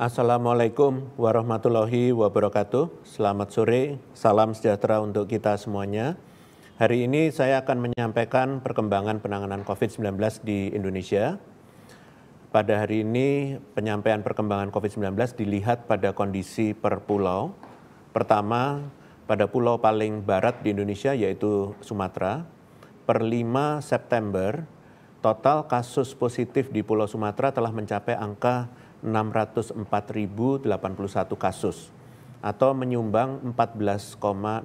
Assalamualaikum warahmatullahi wabarakatuh. Selamat sore, salam sejahtera untuk kita semuanya. Hari ini saya akan menyampaikan perkembangan penanganan COVID-19 di Indonesia. Pada hari ini penyampaian perkembangan COVID-19 dilihat pada kondisi per pulau. Pertama, pada pulau paling barat di Indonesia yaitu Sumatera. Per 5 September, total kasus positif di Pulau Sumatera telah mencapai angka 604.081 kasus atau menyumbang 14,63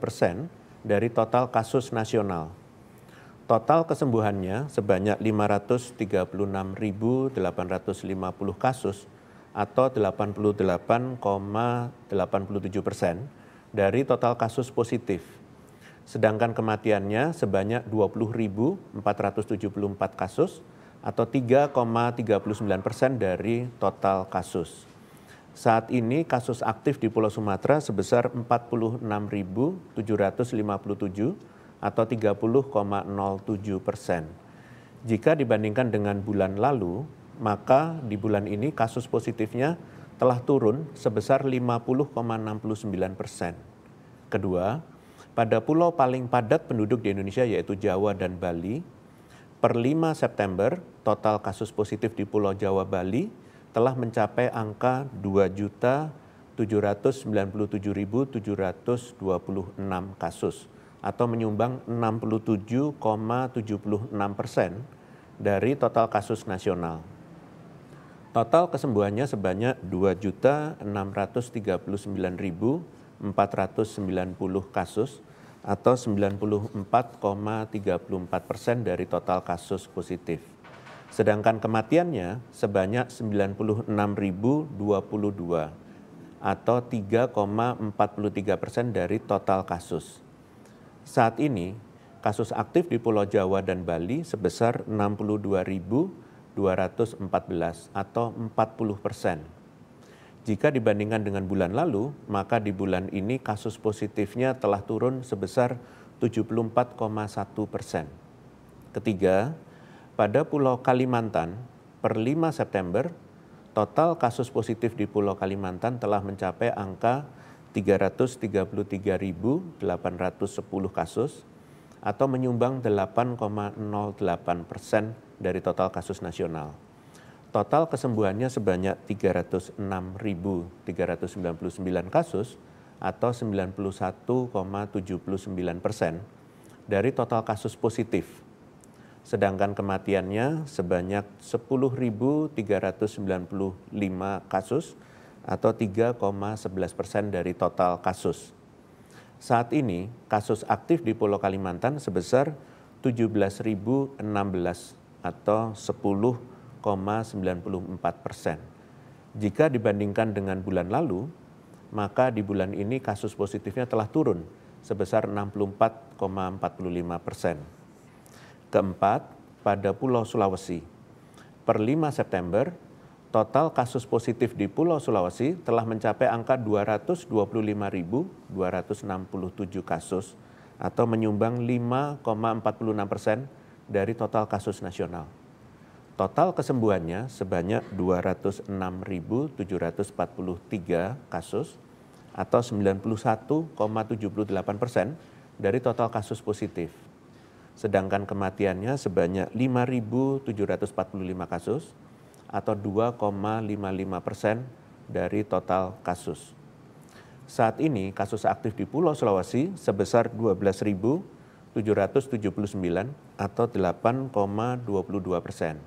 persen dari total kasus nasional. Total kesembuhannya sebanyak 536.850 kasus atau 88,87 persen dari total kasus positif. Sedangkan kematiannya sebanyak 20.474 kasus atau 3,39 persen dari total kasus. Saat ini kasus aktif di Pulau Sumatera sebesar 46.757 atau 30,07 persen. Jika dibandingkan dengan bulan lalu, maka di bulan ini kasus positifnya telah turun sebesar 50,69 persen. Kedua, pada pulau paling padat penduduk di Indonesia yaitu Jawa dan Bali, per 5 September total kasus positif di Pulau Jawa Bali telah mencapai angka 2.797.726 kasus atau menyumbang 67,76 persen dari total kasus nasional. Total kesembuhannya sebanyak 2.639.490 kasus atau 94,34 persen dari total kasus positif. Sedangkan kematiannya sebanyak 96.022 atau 3,43 persen dari total kasus. Saat ini, kasus aktif di Pulau Jawa dan Bali sebesar 62.214 atau 40 persen. Jika dibandingkan dengan bulan lalu, maka di bulan ini kasus positifnya telah turun sebesar 74,1 persen. Ketiga, pada Pulau Kalimantan per 5 September total kasus positif di Pulau Kalimantan telah mencapai angka 333.810 kasus atau menyumbang 8,08 persen dari total kasus nasional. Total kesembuhannya sebanyak 306.399 kasus atau 91,79 persen dari total kasus positif sedangkan kematiannya sebanyak 10.395 kasus atau 3,11 persen dari total kasus. Saat ini, kasus aktif di Pulau Kalimantan sebesar 17.016 atau 10,94 persen. Jika dibandingkan dengan bulan lalu, maka di bulan ini kasus positifnya telah turun sebesar 64,45 persen. Keempat, pada Pulau Sulawesi. Per 5 September, total kasus positif di Pulau Sulawesi telah mencapai angka 225.267 kasus atau menyumbang 5,46 persen dari total kasus nasional. Total kesembuhannya sebanyak 206.743 kasus atau 91,78 persen dari total kasus positif sedangkan kematiannya sebanyak 5.745 kasus atau 2,55 persen dari total kasus. Saat ini kasus aktif di Pulau Sulawesi sebesar 12.779 atau 8,22 persen.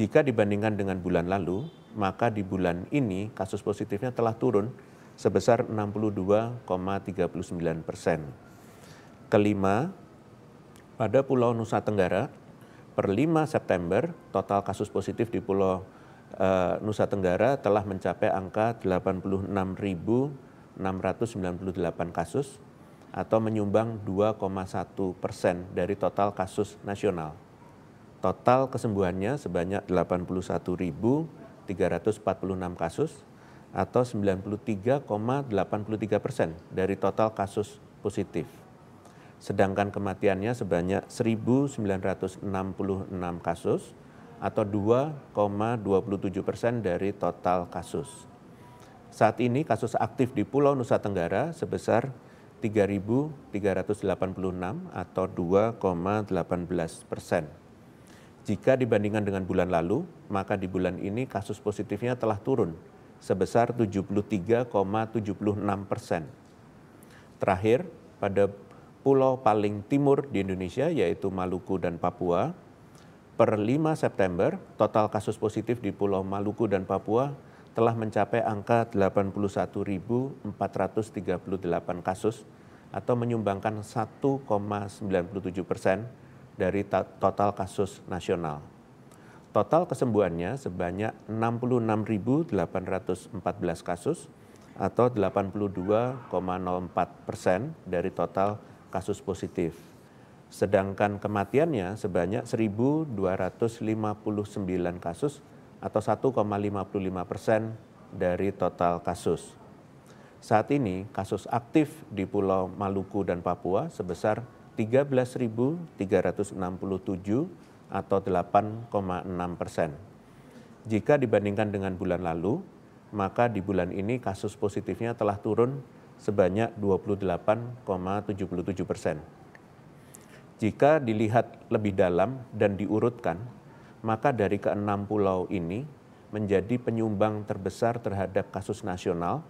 Jika dibandingkan dengan bulan lalu, maka di bulan ini kasus positifnya telah turun sebesar 62,39 persen. Kelima, pada Pulau Nusa Tenggara, per 5 September, total kasus positif di Pulau uh, Nusa Tenggara telah mencapai angka 86.698 kasus atau menyumbang 2,1 persen dari total kasus nasional. Total kesembuhannya sebanyak 81.346 kasus atau 93,83 persen dari total kasus positif sedangkan kematiannya sebanyak 1.966 kasus atau 2,27 persen dari total kasus. Saat ini kasus aktif di Pulau Nusa Tenggara sebesar 3.386 atau 2,18 persen. Jika dibandingkan dengan bulan lalu, maka di bulan ini kasus positifnya telah turun sebesar 73,76 persen. Terakhir, pada pulau paling timur di Indonesia yaitu Maluku dan Papua. Per 5 September, total kasus positif di pulau Maluku dan Papua telah mencapai angka 81.438 kasus atau menyumbangkan 1,97 persen dari total kasus nasional. Total kesembuhannya sebanyak 66.814 kasus atau 82,04 persen dari total kasus positif. Sedangkan kematiannya sebanyak 1.259 kasus atau 1,55 persen dari total kasus. Saat ini kasus aktif di Pulau Maluku dan Papua sebesar 13.367 atau 8,6 persen. Jika dibandingkan dengan bulan lalu, maka di bulan ini kasus positifnya telah turun sebanyak 28,77 persen. Jika dilihat lebih dalam dan diurutkan, maka dari keenam pulau ini menjadi penyumbang terbesar terhadap kasus nasional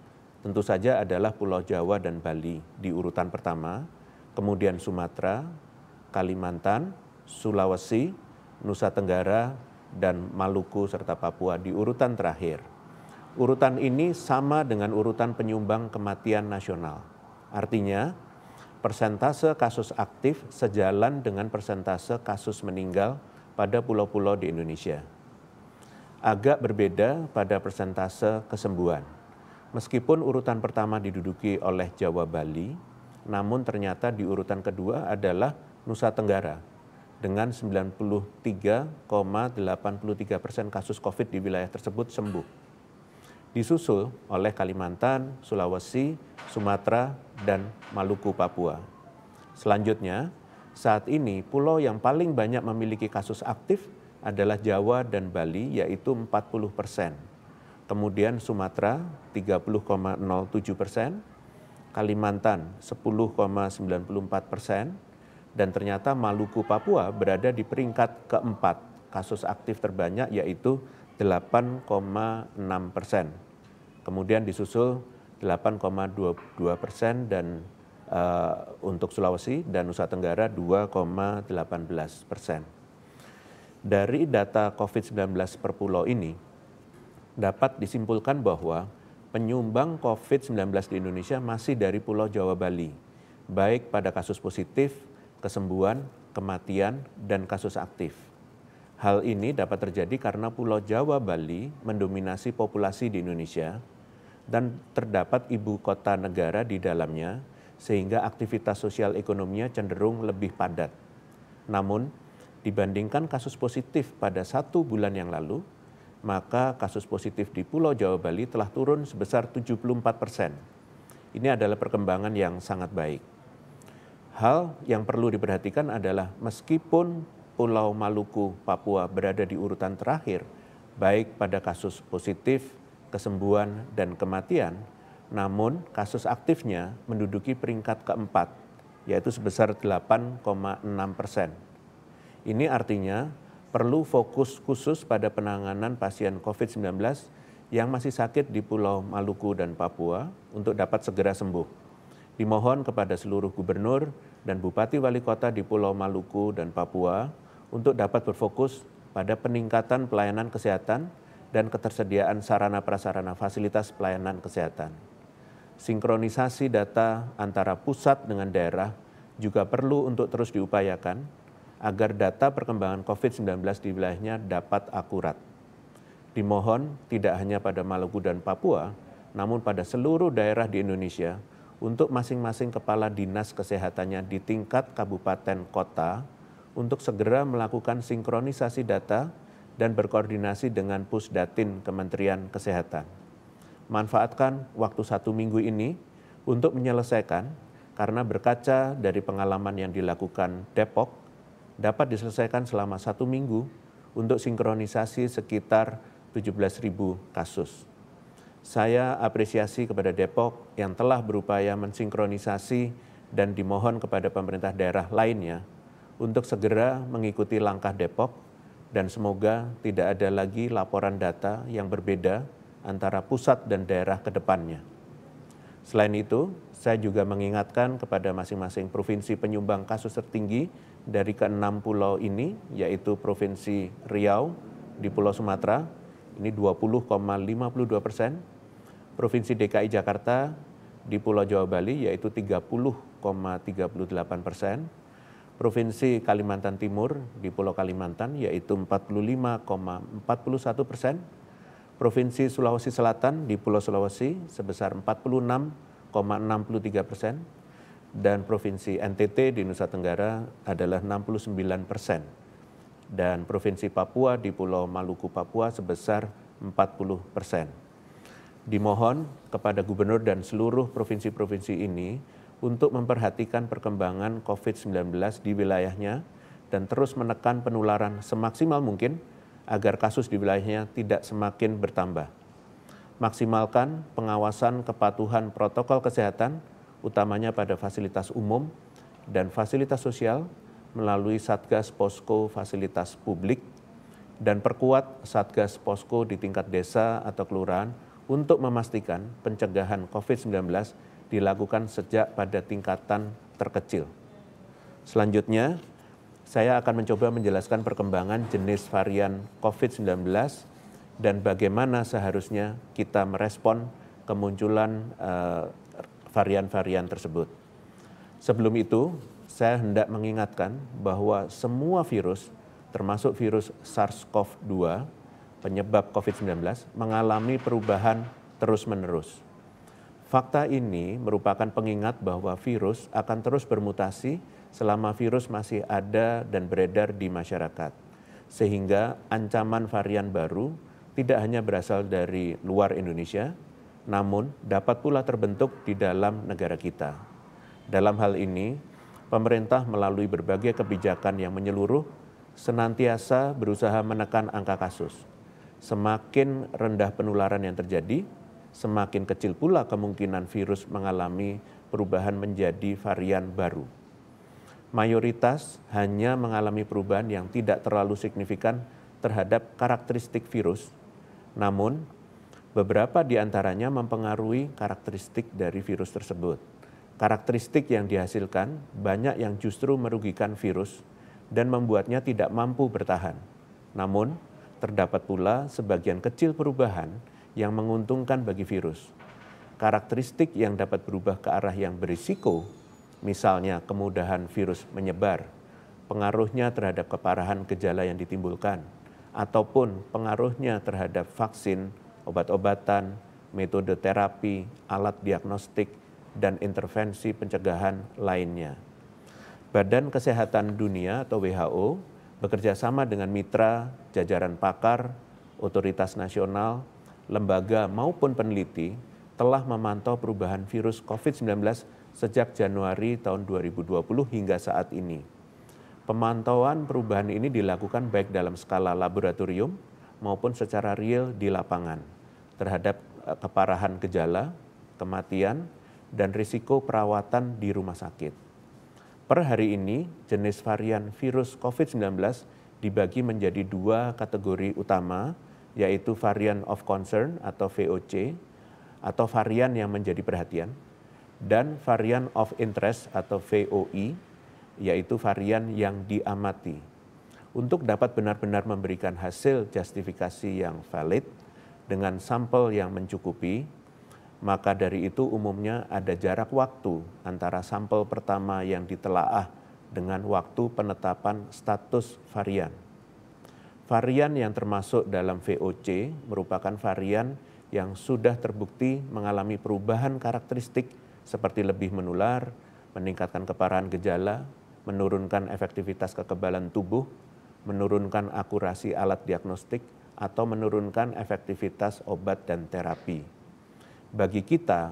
tentu saja adalah Pulau Jawa dan Bali di urutan pertama, kemudian Sumatera, Kalimantan, Sulawesi, Nusa Tenggara, dan Maluku serta Papua di urutan terakhir. Urutan ini sama dengan urutan penyumbang kematian nasional. Artinya, persentase kasus aktif sejalan dengan persentase kasus meninggal pada pulau-pulau di Indonesia. Agak berbeda pada persentase kesembuhan. Meskipun urutan pertama diduduki oleh Jawa Bali, namun ternyata di urutan kedua adalah Nusa Tenggara dengan 93,83 persen kasus COVID di wilayah tersebut sembuh disusul oleh Kalimantan, Sulawesi, Sumatera, dan Maluku Papua. Selanjutnya, saat ini pulau yang paling banyak memiliki kasus aktif adalah Jawa dan Bali yaitu 40 persen. Kemudian Sumatera 30,07 persen, Kalimantan 10,94 persen, dan ternyata Maluku Papua berada di peringkat keempat kasus aktif terbanyak yaitu 8,6 persen. Kemudian disusul 8,22 persen dan uh, untuk Sulawesi dan Nusa Tenggara 2,18 persen. Dari data COVID-19 per pulau ini, dapat disimpulkan bahwa penyumbang COVID-19 di Indonesia masih dari Pulau Jawa Bali, baik pada kasus positif, kesembuhan, kematian, dan kasus aktif. Hal ini dapat terjadi karena Pulau Jawa Bali mendominasi populasi di Indonesia dan terdapat ibu kota negara di dalamnya sehingga aktivitas sosial ekonominya cenderung lebih padat. Namun, dibandingkan kasus positif pada satu bulan yang lalu, maka kasus positif di Pulau Jawa Bali telah turun sebesar 74 persen. Ini adalah perkembangan yang sangat baik. Hal yang perlu diperhatikan adalah meskipun Pulau Maluku, Papua berada di urutan terakhir, baik pada kasus positif, kesembuhan, dan kematian, namun kasus aktifnya menduduki peringkat keempat, yaitu sebesar 8,6 persen. Ini artinya perlu fokus khusus pada penanganan pasien COVID-19 yang masih sakit di Pulau Maluku dan Papua untuk dapat segera sembuh. Dimohon kepada seluruh gubernur dan bupati wali kota di Pulau Maluku dan Papua untuk dapat berfokus pada peningkatan pelayanan kesehatan dan ketersediaan sarana prasarana fasilitas pelayanan kesehatan. Sinkronisasi data antara pusat dengan daerah juga perlu untuk terus diupayakan agar data perkembangan COVID-19 di wilayahnya dapat akurat. Dimohon tidak hanya pada Maluku dan Papua, namun pada seluruh daerah di Indonesia untuk masing-masing kepala dinas kesehatannya di tingkat kabupaten kota untuk segera melakukan sinkronisasi data dan berkoordinasi dengan Pusdatin Kementerian Kesehatan. Manfaatkan waktu satu minggu ini untuk menyelesaikan karena berkaca dari pengalaman yang dilakukan Depok dapat diselesaikan selama satu minggu untuk sinkronisasi sekitar 17.000 kasus. Saya apresiasi kepada Depok yang telah berupaya mensinkronisasi dan dimohon kepada pemerintah daerah lainnya untuk segera mengikuti langkah Depok dan semoga tidak ada lagi laporan data yang berbeda antara pusat dan daerah ke depannya. Selain itu, saya juga mengingatkan kepada masing-masing provinsi penyumbang kasus tertinggi dari keenam pulau ini, yaitu Provinsi Riau di Pulau Sumatera, ini 20,52 persen, Provinsi DKI Jakarta di Pulau Jawa Bali, yaitu 30,38 persen, Provinsi Kalimantan Timur di Pulau Kalimantan yaitu 45,41 persen, Provinsi Sulawesi Selatan di Pulau Sulawesi sebesar 46,63 persen, dan Provinsi NTT di Nusa Tenggara adalah 69 persen, dan Provinsi Papua di Pulau Maluku Papua sebesar 40 persen. Dimohon kepada gubernur dan seluruh provinsi-provinsi ini untuk memperhatikan perkembangan COVID-19 di wilayahnya dan terus menekan penularan semaksimal mungkin agar kasus di wilayahnya tidak semakin bertambah. Maksimalkan pengawasan kepatuhan protokol kesehatan, utamanya pada fasilitas umum dan fasilitas sosial melalui Satgas Posko Fasilitas Publik dan perkuat Satgas Posko di tingkat desa atau kelurahan untuk memastikan pencegahan COVID-19 dilakukan sejak pada tingkatan terkecil. Selanjutnya, saya akan mencoba menjelaskan perkembangan jenis varian COVID-19 dan bagaimana seharusnya kita merespon kemunculan eh, varian-varian uh, tersebut. Sebelum itu, saya hendak mengingatkan bahwa semua virus, termasuk virus SARS-CoV-2, penyebab COVID-19, mengalami perubahan terus-menerus. Fakta ini merupakan pengingat bahwa virus akan terus bermutasi selama virus masih ada dan beredar di masyarakat. Sehingga ancaman varian baru tidak hanya berasal dari luar Indonesia, namun dapat pula terbentuk di dalam negara kita. Dalam hal ini, pemerintah melalui berbagai kebijakan yang menyeluruh senantiasa berusaha menekan angka kasus. Semakin rendah penularan yang terjadi, semakin kecil pula kemungkinan virus mengalami perubahan menjadi varian baru. Mayoritas hanya mengalami perubahan yang tidak terlalu signifikan terhadap karakteristik virus, namun beberapa di antaranya mempengaruhi karakteristik dari virus tersebut. Karakteristik yang dihasilkan banyak yang justru merugikan virus dan membuatnya tidak mampu bertahan. Namun, terdapat pula sebagian kecil perubahan yang menguntungkan bagi virus. Karakteristik yang dapat berubah ke arah yang berisiko, misalnya kemudahan virus menyebar, pengaruhnya terhadap keparahan gejala yang ditimbulkan, ataupun pengaruhnya terhadap vaksin, obat-obatan, metode terapi, alat diagnostik, dan intervensi pencegahan lainnya. Badan Kesehatan Dunia atau WHO bekerjasama dengan mitra, jajaran pakar, otoritas nasional, lembaga maupun peneliti telah memantau perubahan virus COVID-19 sejak Januari tahun 2020 hingga saat ini. Pemantauan perubahan ini dilakukan baik dalam skala laboratorium maupun secara real di lapangan terhadap eh, keparahan gejala, kematian, dan risiko perawatan di rumah sakit. Per hari ini, jenis varian virus COVID-19 dibagi menjadi dua kategori utama, yaitu varian of concern atau VOC atau varian yang menjadi perhatian dan varian of interest atau VOI yaitu varian yang diamati. Untuk dapat benar-benar memberikan hasil justifikasi yang valid dengan sampel yang mencukupi, maka dari itu umumnya ada jarak waktu antara sampel pertama yang ditelaah dengan waktu penetapan status varian. Varian yang termasuk dalam VOC merupakan varian yang sudah terbukti mengalami perubahan karakteristik seperti lebih menular, meningkatkan keparahan gejala, menurunkan efektivitas kekebalan tubuh, menurunkan akurasi alat diagnostik, atau menurunkan efektivitas obat dan terapi. Bagi kita,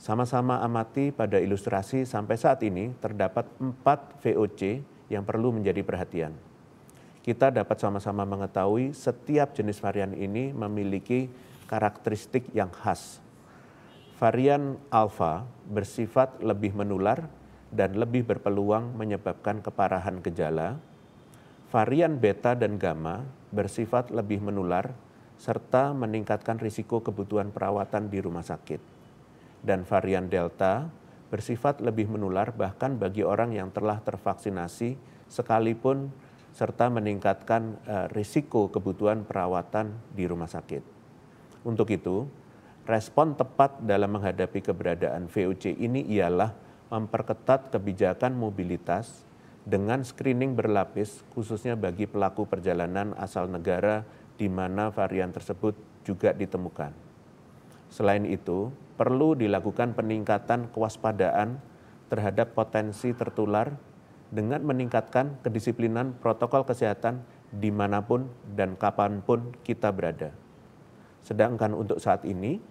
sama-sama amati pada ilustrasi sampai saat ini terdapat empat VOC yang perlu menjadi perhatian kita dapat sama-sama mengetahui setiap jenis varian ini memiliki karakteristik yang khas. Varian alfa bersifat lebih menular dan lebih berpeluang menyebabkan keparahan gejala. Varian beta dan gamma bersifat lebih menular serta meningkatkan risiko kebutuhan perawatan di rumah sakit. Dan varian delta bersifat lebih menular bahkan bagi orang yang telah tervaksinasi sekalipun serta meningkatkan eh, risiko kebutuhan perawatan di rumah sakit. Untuk itu, respon tepat dalam menghadapi keberadaan VOC ini ialah memperketat kebijakan mobilitas dengan screening berlapis khususnya bagi pelaku perjalanan asal negara di mana varian tersebut juga ditemukan. Selain itu, perlu dilakukan peningkatan kewaspadaan terhadap potensi tertular dengan meningkatkan kedisiplinan protokol kesehatan dimanapun dan kapanpun kita berada. Sedangkan untuk saat ini,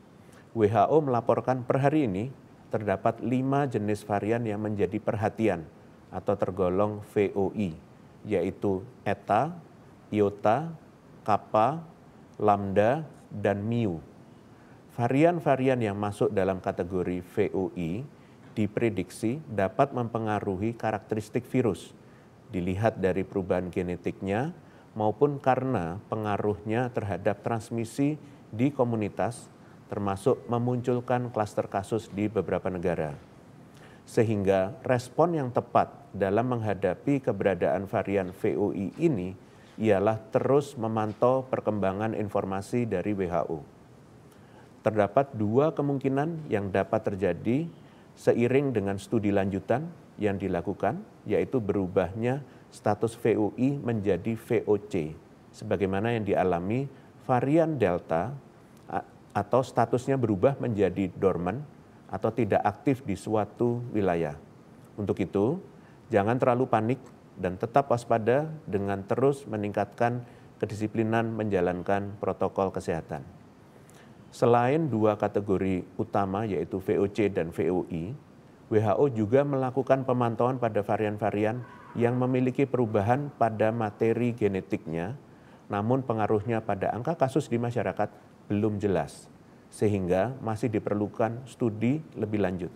WHO melaporkan per hari ini terdapat lima jenis varian yang menjadi perhatian atau tergolong VOI, yaitu ETA, IOTA, Kappa, Lambda, dan miu. Varian-varian yang masuk dalam kategori VOI diprediksi dapat mempengaruhi karakteristik virus, dilihat dari perubahan genetiknya maupun karena pengaruhnya terhadap transmisi di komunitas, termasuk memunculkan klaster kasus di beberapa negara. Sehingga respon yang tepat dalam menghadapi keberadaan varian VOI ini ialah terus memantau perkembangan informasi dari WHO. Terdapat dua kemungkinan yang dapat terjadi seiring dengan studi lanjutan yang dilakukan, yaitu berubahnya status VOI menjadi VOC, sebagaimana yang dialami varian Delta atau statusnya berubah menjadi dormant atau tidak aktif di suatu wilayah. Untuk itu, jangan terlalu panik dan tetap waspada dengan terus meningkatkan kedisiplinan menjalankan protokol kesehatan. Selain dua kategori utama yaitu VOC dan VOI, WHO juga melakukan pemantauan pada varian-varian yang memiliki perubahan pada materi genetiknya, namun pengaruhnya pada angka kasus di masyarakat belum jelas, sehingga masih diperlukan studi lebih lanjut.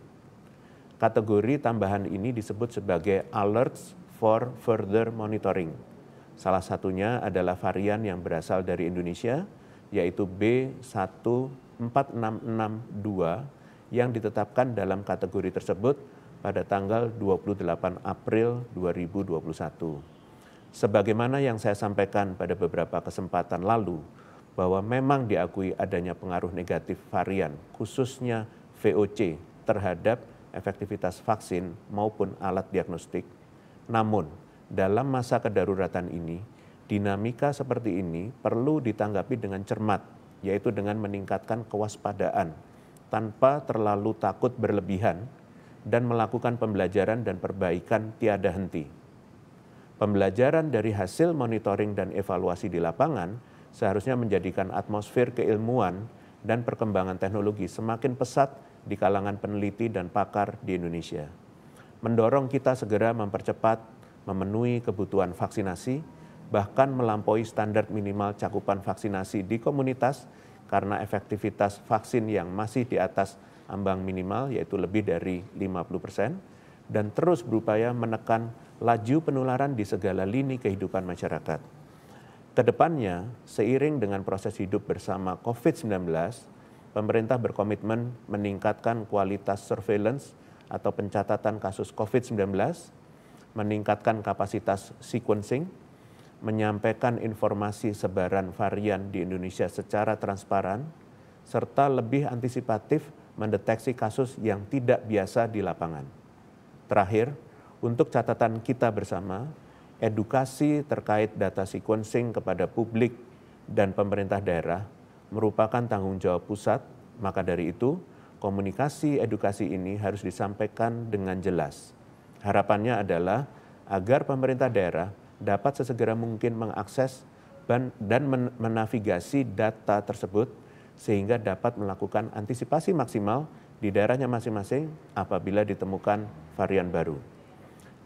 Kategori tambahan ini disebut sebagai alerts for further monitoring. Salah satunya adalah varian yang berasal dari Indonesia, yaitu B14662 yang ditetapkan dalam kategori tersebut pada tanggal 28 April 2021. Sebagaimana yang saya sampaikan pada beberapa kesempatan lalu, bahwa memang diakui adanya pengaruh negatif varian, khususnya VOC, terhadap efektivitas vaksin maupun alat diagnostik. Namun, dalam masa kedaruratan ini, dinamika seperti ini perlu ditanggapi dengan cermat, yaitu dengan meningkatkan kewaspadaan tanpa terlalu takut berlebihan dan melakukan pembelajaran dan perbaikan tiada henti. Pembelajaran dari hasil monitoring dan evaluasi di lapangan seharusnya menjadikan atmosfer keilmuan dan perkembangan teknologi semakin pesat di kalangan peneliti dan pakar di Indonesia. Mendorong kita segera mempercepat memenuhi kebutuhan vaksinasi bahkan melampaui standar minimal cakupan vaksinasi di komunitas karena efektivitas vaksin yang masih di atas ambang minimal yaitu lebih dari 50% dan terus berupaya menekan laju penularan di segala lini kehidupan masyarakat. Kedepannya, seiring dengan proses hidup bersama COVID-19, pemerintah berkomitmen meningkatkan kualitas surveillance atau pencatatan kasus COVID-19, meningkatkan kapasitas sequencing, menyampaikan informasi sebaran varian di Indonesia secara transparan, serta lebih antisipatif mendeteksi kasus yang tidak biasa di lapangan. Terakhir, untuk catatan kita bersama, edukasi terkait data sequencing kepada publik dan pemerintah daerah merupakan tanggung jawab pusat, maka dari itu komunikasi edukasi ini harus disampaikan dengan jelas. Harapannya adalah agar pemerintah daerah dapat sesegera mungkin mengakses dan menavigasi data tersebut sehingga dapat melakukan antisipasi maksimal di daerahnya masing-masing apabila ditemukan varian baru.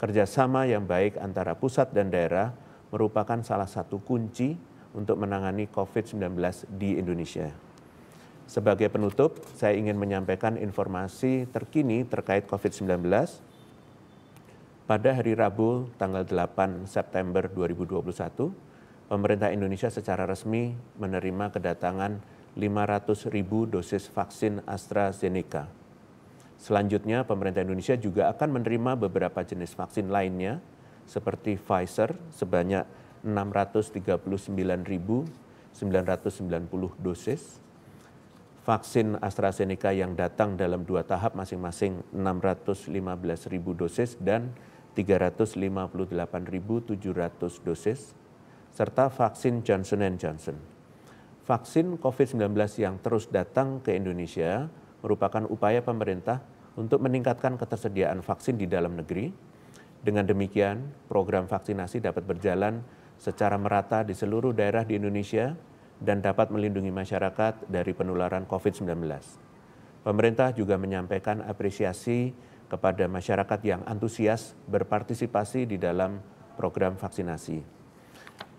Kerjasama yang baik antara pusat dan daerah merupakan salah satu kunci untuk menangani COVID-19 di Indonesia. Sebagai penutup, saya ingin menyampaikan informasi terkini terkait COVID-19 pada hari Rabu tanggal 8 September 2021, pemerintah Indonesia secara resmi menerima kedatangan 500 ribu dosis vaksin AstraZeneca. Selanjutnya, pemerintah Indonesia juga akan menerima beberapa jenis vaksin lainnya, seperti Pfizer sebanyak 639.990 dosis, vaksin AstraZeneca yang datang dalam dua tahap masing-masing 615.000 dosis dan 358.700 dosis, serta vaksin Johnson Johnson. Vaksin COVID-19 yang terus datang ke Indonesia merupakan upaya pemerintah untuk meningkatkan ketersediaan vaksin di dalam negeri. Dengan demikian, program vaksinasi dapat berjalan secara merata di seluruh daerah di Indonesia dan dapat melindungi masyarakat dari penularan COVID-19. Pemerintah juga menyampaikan apresiasi kepada masyarakat yang antusias berpartisipasi di dalam program vaksinasi.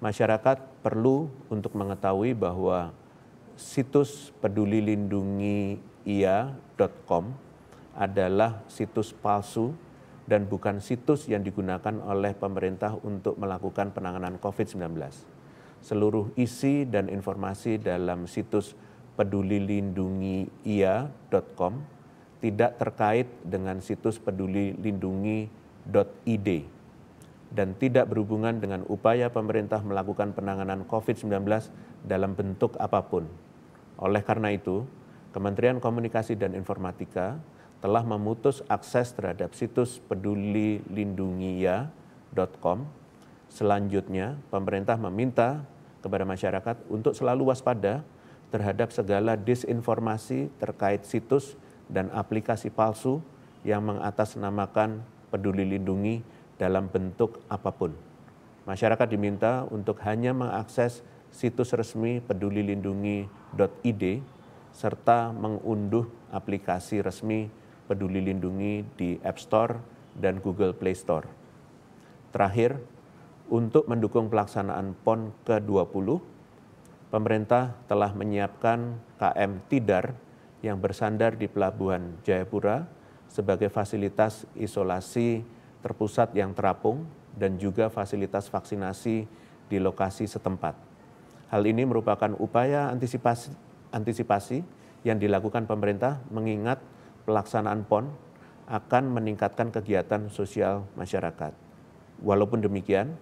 Masyarakat perlu untuk mengetahui bahwa situs pedulilindungiia.com adalah situs palsu dan bukan situs yang digunakan oleh pemerintah untuk melakukan penanganan COVID-19. Seluruh isi dan informasi dalam situs pedulilindungiia.com tidak terkait dengan situs peduli lindungi.id dan tidak berhubungan dengan upaya pemerintah melakukan penanganan COVID-19 dalam bentuk apapun. Oleh karena itu, Kementerian Komunikasi dan Informatika telah memutus akses terhadap situs peduli lindungia.com. Ya Selanjutnya, pemerintah meminta kepada masyarakat untuk selalu waspada terhadap segala disinformasi terkait situs dan aplikasi palsu yang mengatasnamakan peduli lindungi dalam bentuk apapun. Masyarakat diminta untuk hanya mengakses situs resmi pedulilindungi.id serta mengunduh aplikasi resmi Peduli Lindungi di App Store dan Google Play Store. Terakhir, untuk mendukung pelaksanaan PON ke-20, pemerintah telah menyiapkan KM TIDAR yang bersandar di Pelabuhan Jayapura sebagai fasilitas isolasi terpusat yang terapung dan juga fasilitas vaksinasi di lokasi setempat. Hal ini merupakan upaya antisipasi, antisipasi yang dilakukan pemerintah mengingat pelaksanaan PON akan meningkatkan kegiatan sosial masyarakat. Walaupun demikian,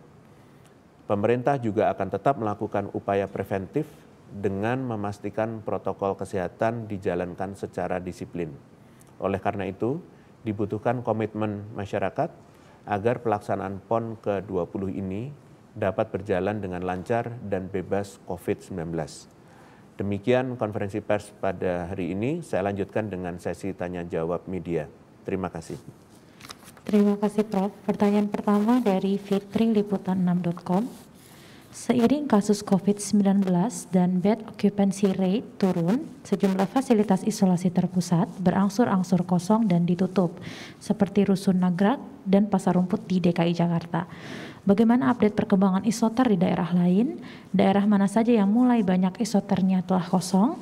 pemerintah juga akan tetap melakukan upaya preventif dengan memastikan protokol kesehatan dijalankan secara disiplin. Oleh karena itu, dibutuhkan komitmen masyarakat agar pelaksanaan PON ke-20 ini dapat berjalan dengan lancar dan bebas COVID-19. Demikian konferensi pers pada hari ini. Saya lanjutkan dengan sesi tanya jawab media. Terima kasih. Terima kasih Prof. Pertanyaan pertama dari Fitri Liputan6.com. Seiring kasus COVID-19 dan bed occupancy rate turun, sejumlah fasilitas isolasi terpusat berangsur-angsur kosong dan ditutup, seperti Rusun Nagrak dan Pasar Rumput di DKI Jakarta. Bagaimana update perkembangan isoter di daerah lain? Daerah mana saja yang mulai banyak isoternya telah kosong?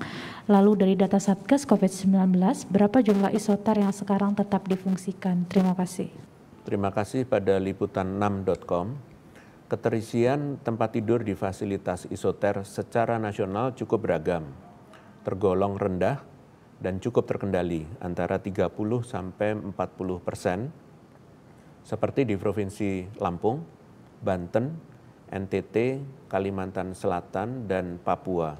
Lalu dari data Satgas COVID-19, berapa jumlah isoter yang sekarang tetap difungsikan? Terima kasih. Terima kasih pada liputan6.com. Keterisian tempat tidur di fasilitas isoter secara nasional cukup beragam, tergolong rendah dan cukup terkendali antara 30 sampai 40 persen seperti di Provinsi Lampung, Banten, NTT, Kalimantan Selatan, dan Papua.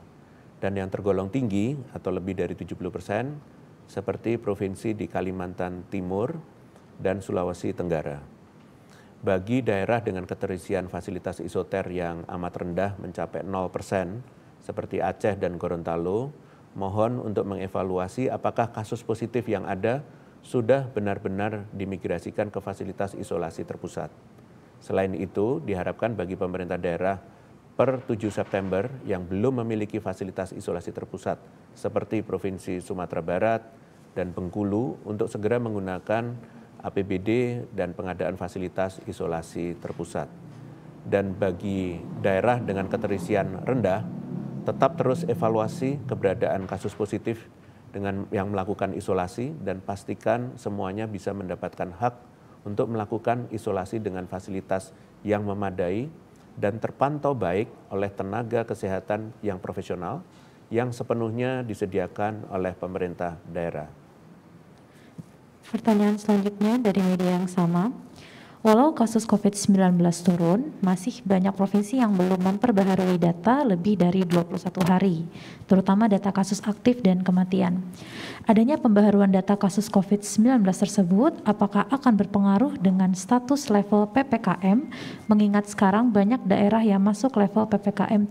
Dan yang tergolong tinggi atau lebih dari 70 persen seperti provinsi di Kalimantan Timur dan Sulawesi Tenggara bagi daerah dengan keterisian fasilitas isoter yang amat rendah mencapai 0% seperti Aceh dan Gorontalo, mohon untuk mengevaluasi apakah kasus positif yang ada sudah benar-benar dimigrasikan ke fasilitas isolasi terpusat. Selain itu, diharapkan bagi pemerintah daerah per 7 September yang belum memiliki fasilitas isolasi terpusat seperti Provinsi Sumatera Barat dan Bengkulu untuk segera menggunakan APBD dan pengadaan fasilitas isolasi terpusat. Dan bagi daerah dengan keterisian rendah, tetap terus evaluasi keberadaan kasus positif dengan yang melakukan isolasi dan pastikan semuanya bisa mendapatkan hak untuk melakukan isolasi dengan fasilitas yang memadai dan terpantau baik oleh tenaga kesehatan yang profesional yang sepenuhnya disediakan oleh pemerintah daerah. Pertanyaan selanjutnya dari media yang sama. Walau kasus COVID-19 turun, masih banyak provinsi yang belum memperbaharui data lebih dari 21 hari, terutama data kasus aktif dan kematian. Adanya pembaharuan data kasus COVID-19 tersebut, apakah akan berpengaruh dengan status level PPKM, mengingat sekarang banyak daerah yang masuk level PPKM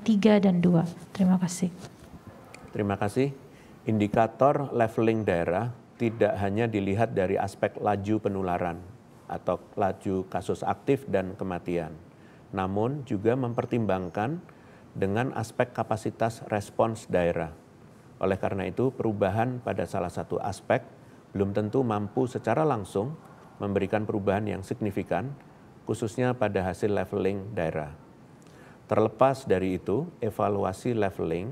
3 dan 2? Terima kasih. Terima kasih. Indikator leveling daerah tidak hanya dilihat dari aspek laju penularan atau laju kasus aktif dan kematian, namun juga mempertimbangkan dengan aspek kapasitas respons daerah. Oleh karena itu, perubahan pada salah satu aspek belum tentu mampu secara langsung memberikan perubahan yang signifikan, khususnya pada hasil leveling daerah. Terlepas dari itu, evaluasi leveling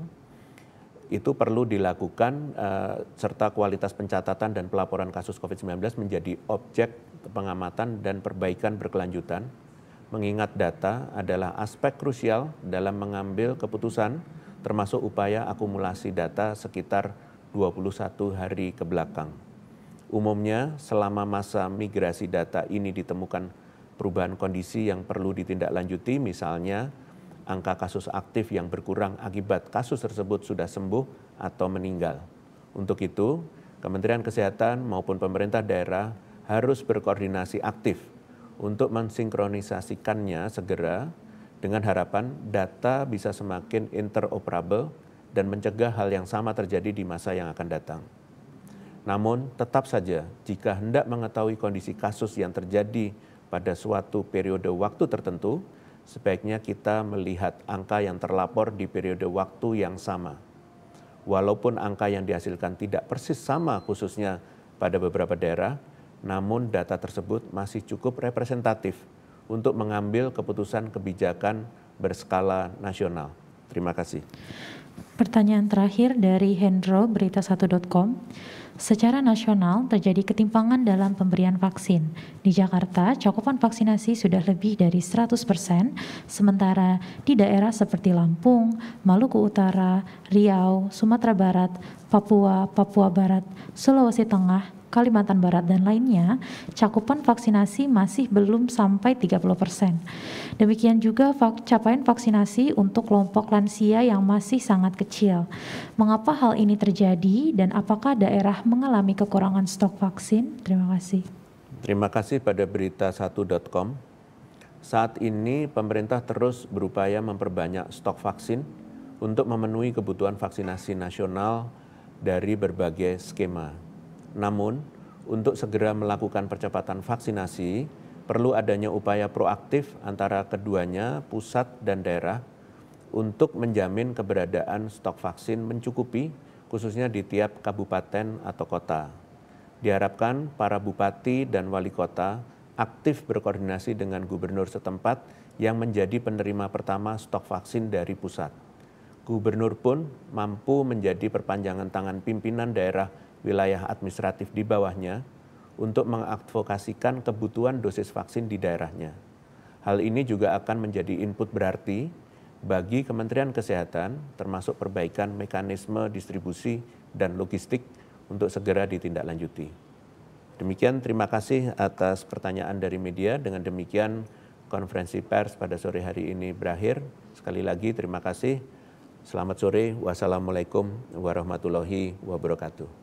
itu perlu dilakukan uh, serta kualitas pencatatan dan pelaporan kasus COVID-19 menjadi objek pengamatan dan perbaikan berkelanjutan. Mengingat data adalah aspek krusial dalam mengambil keputusan termasuk upaya akumulasi data sekitar 21 hari ke belakang. Umumnya selama masa migrasi data ini ditemukan perubahan kondisi yang perlu ditindaklanjuti misalnya angka kasus aktif yang berkurang akibat kasus tersebut sudah sembuh atau meninggal. Untuk itu, Kementerian Kesehatan maupun pemerintah daerah harus berkoordinasi aktif untuk mensinkronisasikannya segera dengan harapan data bisa semakin interoperable dan mencegah hal yang sama terjadi di masa yang akan datang. Namun, tetap saja jika hendak mengetahui kondisi kasus yang terjadi pada suatu periode waktu tertentu, sebaiknya kita melihat angka yang terlapor di periode waktu yang sama. Walaupun angka yang dihasilkan tidak persis sama khususnya pada beberapa daerah, namun data tersebut masih cukup representatif untuk mengambil keputusan kebijakan berskala nasional. Terima kasih. Pertanyaan terakhir dari Hendro berita1.com. Secara nasional terjadi ketimpangan dalam pemberian vaksin. Di Jakarta, cakupan vaksinasi sudah lebih dari 100%, sementara di daerah seperti Lampung, Maluku Utara, Riau, Sumatera Barat, Papua, Papua Barat, Sulawesi Tengah, Kalimantan Barat dan lainnya, cakupan vaksinasi masih belum sampai 30%. Demikian juga capaian vaksinasi untuk kelompok lansia yang masih sangat kecil. Mengapa hal ini terjadi dan apakah daerah mengalami kekurangan stok vaksin? Terima kasih. Terima kasih pada berita1.com. Saat ini pemerintah terus berupaya memperbanyak stok vaksin untuk memenuhi kebutuhan vaksinasi nasional dari berbagai skema namun, untuk segera melakukan percepatan vaksinasi, perlu adanya upaya proaktif antara keduanya, pusat dan daerah, untuk menjamin keberadaan stok vaksin mencukupi, khususnya di tiap kabupaten atau kota. Diharapkan para bupati dan wali kota aktif berkoordinasi dengan gubernur setempat yang menjadi penerima pertama stok vaksin dari pusat. Gubernur pun mampu menjadi perpanjangan tangan pimpinan daerah wilayah administratif di bawahnya untuk mengadvokasikan kebutuhan dosis vaksin di daerahnya. Hal ini juga akan menjadi input berarti bagi Kementerian Kesehatan termasuk perbaikan mekanisme distribusi dan logistik untuk segera ditindaklanjuti. Demikian terima kasih atas pertanyaan dari media. Dengan demikian konferensi pers pada sore hari ini berakhir. Sekali lagi terima kasih. Selamat sore. Wassalamualaikum warahmatullahi wabarakatuh.